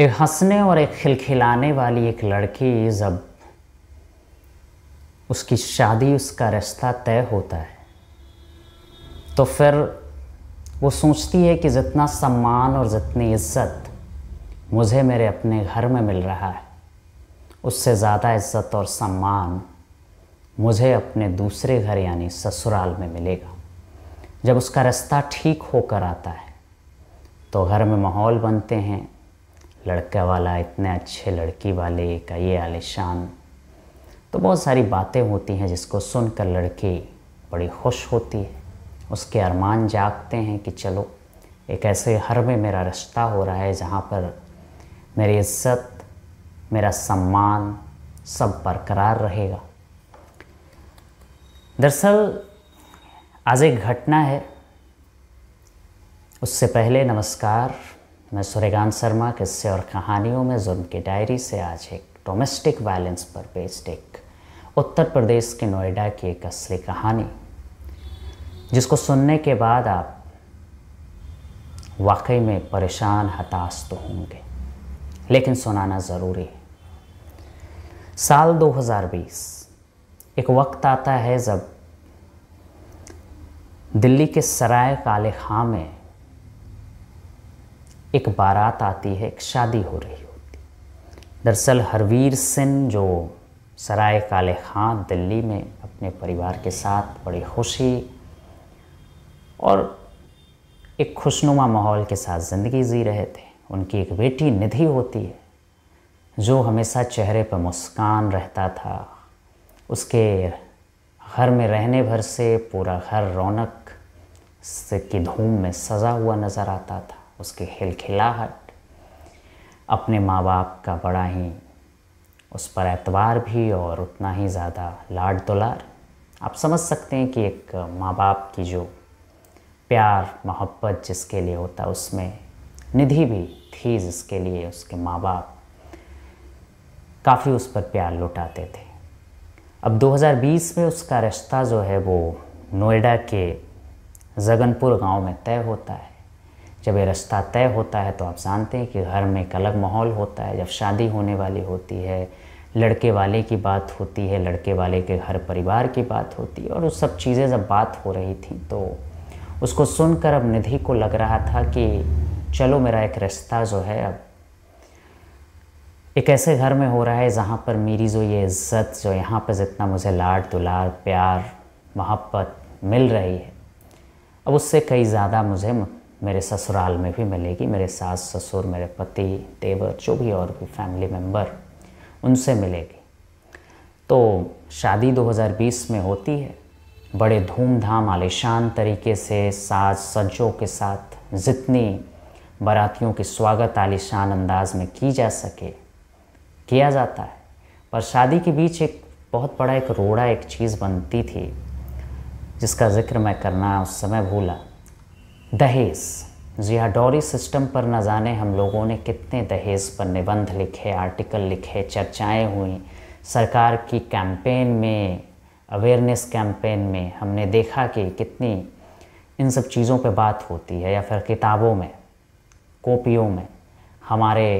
एक हंसने और एक खिलखिलाने वाली एक लड़की जब उसकी शादी उसका रिश्ता तय होता है तो फिर वो सोचती है कि जितना सम्मान और जितनी इज्जत मुझे मेरे अपने घर में मिल रहा है उससे ज़्यादा इज्जत और सम्मान मुझे अपने दूसरे घर यानी ससुराल में मिलेगा जब उसका रास्ता ठीक होकर आता है तो घर में माहौल बनते हैं लड़का वाला इतने अच्छे लड़की वाले का ये आलिशान तो बहुत सारी बातें होती हैं जिसको सुनकर लड़की बड़ी खुश होती है उसके अरमान जागते हैं कि चलो एक ऐसे हर में मेरा रिश्ता हो रहा है जहाँ पर मेरी इज्जत मेरा सम्मान सब बरकरार रहेगा दरअसल आज एक घटना है उससे पहले नमस्कार मैं सूर्यकांत शर्मा किस्से और कहानियों में जुर्म की डायरी से आज एक डोमेस्टिक वायलेंस पर बेस्ड एक उत्तर प्रदेश के नोएडा की एक असली कहानी जिसको सुनने के बाद आप वाकई में परेशान हताश तो होंगे लेकिन सुनाना ज़रूरी है साल 2020 एक वक्त आता है जब दिल्ली के सराय काले खां में एक बारात आती है एक शादी हो रही होती दरअसल हरवीर सिंह जो सराय काले खान दिल्ली में अपने परिवार के साथ बड़ी खुशी और एक खुशनुमा माहौल के साथ ज़िंदगी जी रहे थे उनकी एक बेटी निधि होती है जो हमेशा चेहरे पर मुस्कान रहता था उसके घर में रहने भर से पूरा घर रौनक से की धूम में सजा हुआ नज़र आता था उसके खिलखिलाहट अपने माँ बाप का बड़ा ही उस पर एतवार भी और उतना ही ज़्यादा लाड दुलार आप समझ सकते हैं कि एक माँ बाप की जो प्यार मोहब्बत जिसके लिए होता उसमें निधि भी थी जिसके लिए उसके माँ बाप काफ़ी उस पर प्यार लुटाते थे अब 2020 में उसका रिश्ता जो है वो नोएडा के जगनपुर गांव में तय होता है जब ये रास्ता तय होता है तो आप जानते हैं कि घर में एक अलग माहौल होता है जब शादी होने वाली होती है लड़के वाले की बात होती है लड़के वाले के घर परिवार की बात होती है और उस सब चीज़ें जब बात हो रही थी तो उसको सुनकर अब निधि को लग रहा था कि चलो मेरा एक रिश्ता जो है अब एक ऐसे घर में हो रहा है जहाँ पर मेरी जो ये इज्जत जो यहाँ पर जितना मुझे लाड दुलार प्यार मोहब्बत मिल रही है अब उससे कई ज़्यादा मुझे मेरे ससुराल में भी मिलेगी मेरे सास ससुर मेरे पति देवर जो भी और भी फैमिली मेम्बर उनसे मिलेगी तो शादी 2020 में होती है बड़े धूमधाम आलिशान तरीके से साज सज्जों के साथ जितनी बारातियों के स्वागत आलिशान अंदाज में की जा सके किया जाता है पर शादी के बीच एक बहुत बड़ा एक रोड़ा एक चीज़ बनती थी जिसका ज़िक्र मैं करना उस समय भूला दहेज जियाडोरी सिस्टम पर न जाने हम लोगों ने कितने दहेज पर निबंध लिखे आर्टिकल लिखे चर्चाएं हुई सरकार की कैंपेन में अवेयरनेस कैंपेन में हमने देखा कि कितनी इन सब चीज़ों पे बात होती है या फिर किताबों में कॉपियों में हमारे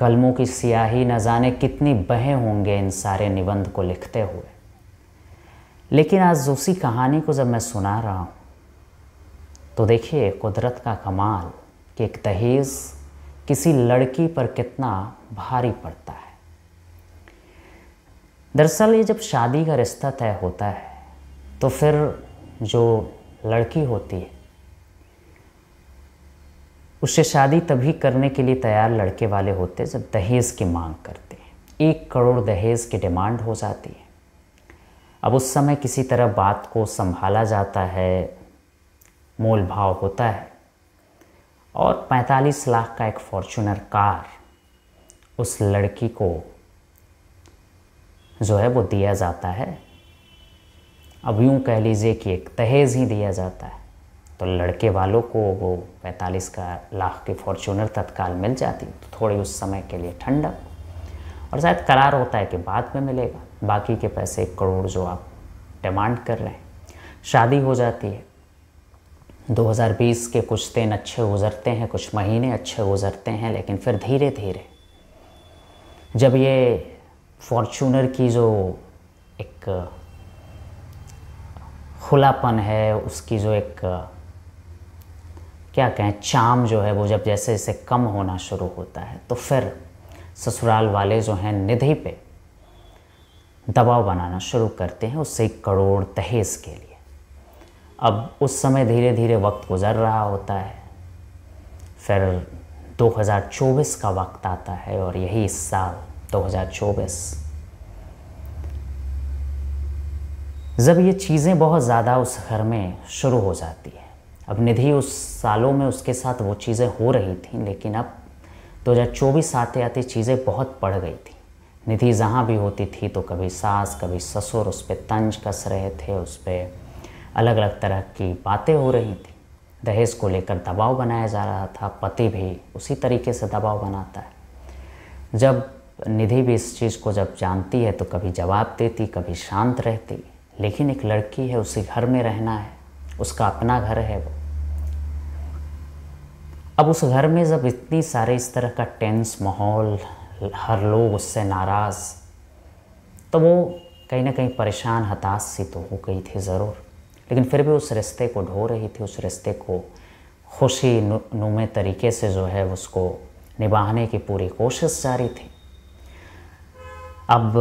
कलमों की सियाही न जाने कितनी बहें होंगे इन सारे निबंध को लिखते हुए लेकिन आज उसी कहानी को जब मैं सुना रहा हूँ तो देखिए कुदरत का कमाल कि एक दहेज किसी लड़की पर कितना भारी पड़ता है दरअसल ये जब शादी का रिश्ता तय होता है तो फिर जो लड़की होती है उससे शादी तभी करने के लिए तैयार लड़के वाले होते हैं जब दहेज की मांग करते हैं एक करोड़ दहेज की डिमांड हो जाती है अब उस समय किसी तरह बात को संभाला जाता है मोल भाव होता है और 45 लाख का एक फॉर्चूनर कार उस लड़की को जो है वो दिया जाता है अब यूँ कह लीजिए कि एक दहेज ही दिया जाता है तो लड़के वालों को वो 45 का लाख की फॉर्चूनर तत्काल मिल जाती तो थोड़ी उस समय के लिए ठंडक और शायद करार होता है कि बाद में मिलेगा बाकी के पैसे एक करोड़ जो आप डिमांड कर रहे हैं शादी हो जाती है 2020 के कुछ दिन अच्छे गुजरते हैं कुछ महीने अच्छे गुजरते हैं लेकिन फिर धीरे धीरे जब ये फॉर्चूनर की जो एक खुलापन है उसकी जो एक क्या कहें चाम जो है वो जब जैसे जैसे कम होना शुरू होता है तो फिर ससुराल वाले जो हैं निधि पे दबाव बनाना शुरू करते हैं उससे करोड़ दहेज के लिए अब उस समय धीरे धीरे वक्त गुजर रहा होता है फिर 2024 का वक्त आता है और यही इस साल 2024 जब ये चीज़ें बहुत ज़्यादा उस घर में शुरू हो जाती है अब निधि उस सालों में उसके साथ वो चीज़ें हो रही थी लेकिन अब 2024 आते आते चीज़ें बहुत बढ़ गई थी निधि जहाँ भी होती थी तो कभी सास कभी ससुर उस पर तंज कस रहे थे उस पर अलग अलग तरह की बातें हो रही थी दहेज को लेकर दबाव बनाया जा रहा था पति भी उसी तरीके से दबाव बनाता है जब निधि भी इस चीज़ को जब जानती है तो कभी जवाब देती कभी शांत रहती लेकिन एक लड़की है उसी घर में रहना है उसका अपना घर है वो अब उस घर में जब इतनी सारे इस तरह का टेंस माहौल हर लोग उससे नाराज़ तो वो कहीं ना कहीं परेशान हताश सी तो हो गई थी ज़रूर लेकिन फिर भी उस रिश्ते को ढो रही थी उस रिश्ते को खुशी नु, नुमे तरीके से जो है उसको निभाने की पूरी कोशिश जारी थी अब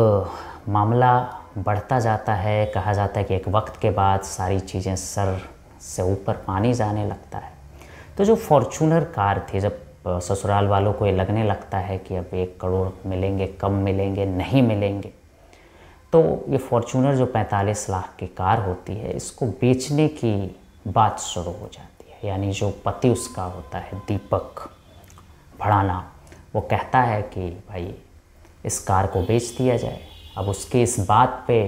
मामला बढ़ता जाता है कहा जाता है कि एक वक्त के बाद सारी चीज़ें सर से ऊपर पानी जाने लगता है तो जो फॉर्चूनर कार थी जब ससुराल वालों को ये लगने लगता है कि अब एक करोड़ मिलेंगे कम मिलेंगे नहीं मिलेंगे तो ये फॉर्चूनर जो 45 लाख की कार होती है इसको बेचने की बात शुरू हो जाती है यानी जो पति उसका होता है दीपक भड़ाना वो कहता है कि भाई इस कार को बेच दिया जाए अब उसकी इस बात पे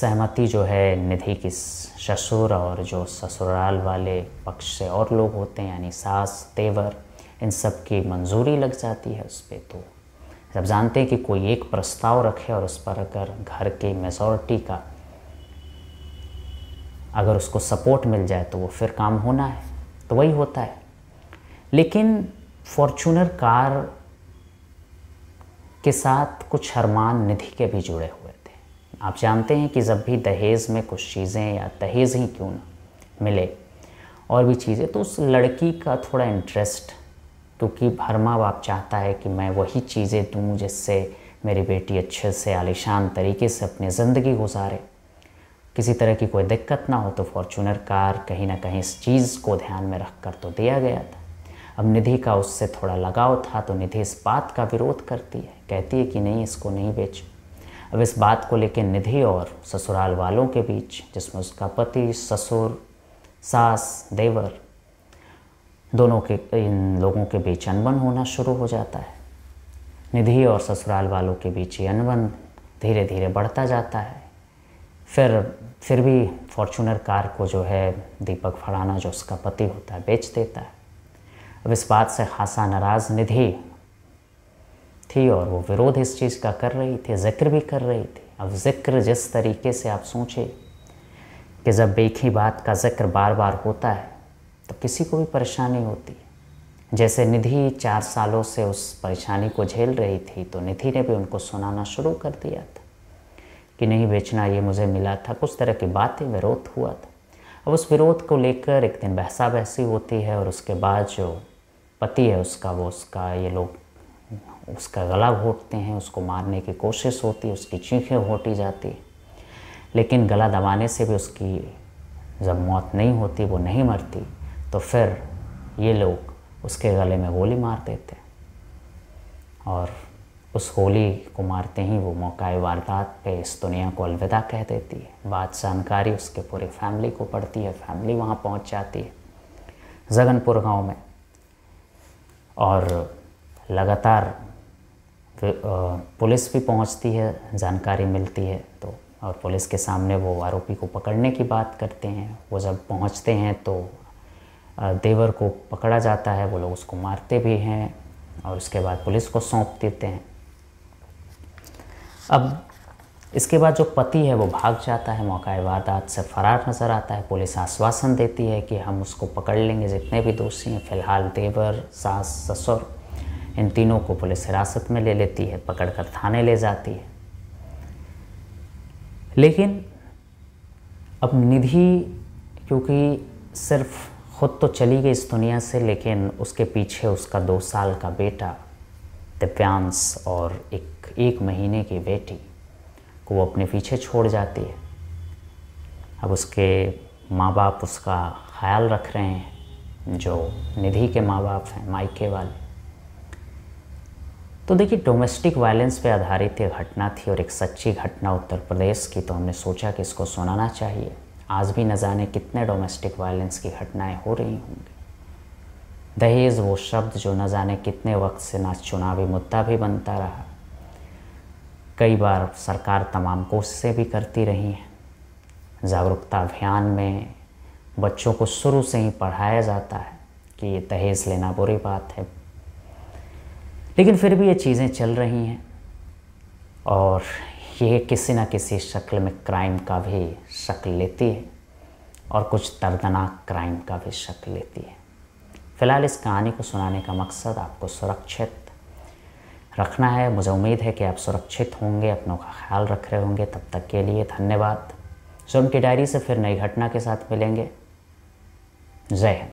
सहमति जो है निधि की ससुर और जो ससुराल वाले पक्ष से और लोग होते हैं यानी सास तेवर इन सब की मंजूरी लग जाती है उस पर तो जब जानते हैं कि कोई एक प्रस्ताव रखे और उस पर अगर घर के मेजोरिटी का अगर उसको सपोर्ट मिल जाए तो वो फिर काम होना है तो वही होता है लेकिन फॉर्चूनर कार के साथ कुछ हरमान निधि के भी जुड़े हुए थे आप जानते हैं कि जब भी दहेज में कुछ चीज़ें या दहेज ही क्यों ना मिले और भी चीज़ें तो उस लड़की का थोड़ा इंटरेस्ट क्योंकि हर माँ बाप चाहता है कि मैं वही चीज़ें दूँ जिससे मेरी बेटी अच्छे से आलिशान तरीके से अपनी ज़िंदगी गुजारे किसी तरह की कोई दिक्कत ना हो तो फॉर्चूनर कार कहीं ना कहीं इस चीज़ को ध्यान में रख कर तो दिया गया था अब निधि का उससे थोड़ा लगाव था तो निधि इस बात का विरोध करती है कहती है कि नहीं इसको नहीं बेचो अब इस बात को लेकर निधि और ससुराल वालों के बीच जिसमें उसका पति ससुर सास देवर दोनों के इन लोगों के बीच अनबन होना शुरू हो जाता है निधि और ससुराल वालों के बीच ये अनबन धीरे धीरे बढ़ता जाता है फिर फिर भी फॉर्चूनर कार को जो है दीपक फड़ाना जो उसका पति होता है बेच देता है अब इस बात से खासा नाराज़ निधि थी और वो विरोध इस चीज़ का कर रही थी जिक्र भी कर रही थी अब जिक्र जिस तरीके से आप सोचें कि जब एक ही बात का जिक्र बार बार होता है तो किसी को भी परेशानी होती है जैसे निधि चार सालों से उस परेशानी को झेल रही थी तो निधि ने भी उनको सुनाना शुरू कर दिया था कि नहीं बेचना ये मुझे मिला था कुछ तरह की बातें विरोध हुआ था अब उस विरोध को लेकर एक दिन बहसा बहसी होती है और उसके बाद जो पति है उसका वो उसका ये लोग उसका गला घोटते हैं उसको मारने की कोशिश होती है उसकी चीखें घोटी जाती है लेकिन गला दबाने से भी उसकी जब मौत नहीं होती वो नहीं मरती तो फिर ये लोग उसके गले में गोली मार देते और उस होली को मारते ही वो मौका वारदात पे इस दुनिया को अलविदा कह देती है बात जानकारी उसके पूरे फैमिली को पड़ती है फैमिली वहाँ पहुँच जाती है जगनपुर गांव में और लगातार पुलिस भी पहुँचती है जानकारी मिलती है तो और पुलिस के सामने वो आरोपी को पकड़ने की बात करते हैं वो जब पहुँचते हैं तो देवर को पकड़ा जाता है वो लोग उसको मारते भी हैं और उसके बाद पुलिस को सौंप देते हैं अब इसके बाद जो पति है वो भाग जाता है मौका वारदात से फरार नज़र आता है पुलिस आश्वासन देती है कि हम उसको पकड़ लेंगे जितने भी दोषी हैं फिलहाल देवर सास ससुर इन तीनों को पुलिस हिरासत में ले लेती है पकड़ कर थाने ले जाती है लेकिन अब निधि क्योंकि सिर्फ खुद तो चली गई इस दुनिया से लेकिन उसके पीछे उसका दो साल का बेटा दिव्यांश और एक एक महीने की बेटी को वो अपने पीछे छोड़ जाती है अब उसके माँ बाप उसका ख्याल रख रहे हैं जो निधि के माँ बाप हैं मायके वाले तो देखिए डोमेस्टिक वायलेंस पे आधारित ये घटना थी और एक सच्ची घटना उत्तर प्रदेश की तो हमने सोचा कि इसको सुनाना चाहिए आज भी न जाने कितने डोमेस्टिक वायलेंस की घटनाएं हो रही होंगी दहेज वो शब्द जो न जाने कितने वक्त से ना चुनावी मुद्दा भी बनता रहा कई बार सरकार तमाम कोशिशें भी करती रही हैं जागरूकता अभियान में बच्चों को शुरू से ही पढ़ाया जाता है कि ये दहेज लेना बुरी बात है लेकिन फिर भी ये चीज़ें चल रही हैं और कि ये किसी न किसी शक्ल में क्राइम का भी शक्ल लेती है और कुछ दर्दनाक क्राइम का भी शक्ल लेती है फिलहाल इस कहानी को सुनाने का मकसद आपको सुरक्षित रखना है मुझे उम्मीद है कि आप सुरक्षित होंगे अपनों का ख्याल रख रहे होंगे तब तक के लिए धन्यवाद जुर्म की डायरी से फिर नई घटना के साथ मिलेंगे जय हिंद